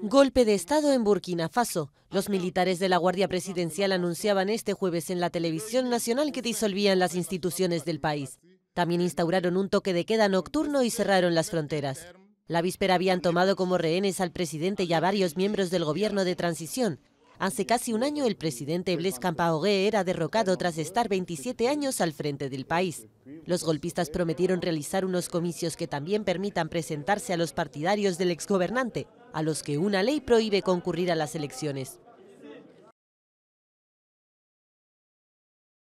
Golpe de Estado en Burkina Faso. Los militares de la Guardia Presidencial anunciaban este jueves en la televisión nacional que disolvían las instituciones del país. También instauraron un toque de queda nocturno y cerraron las fronteras. La víspera habían tomado como rehenes al presidente y a varios miembros del gobierno de transición. Hace casi un año el presidente Blaise Campaogué era derrocado tras estar 27 años al frente del país. Los golpistas prometieron realizar unos comicios que también permitan presentarse a los partidarios del exgobernante, a los que una ley prohíbe concurrir a las elecciones.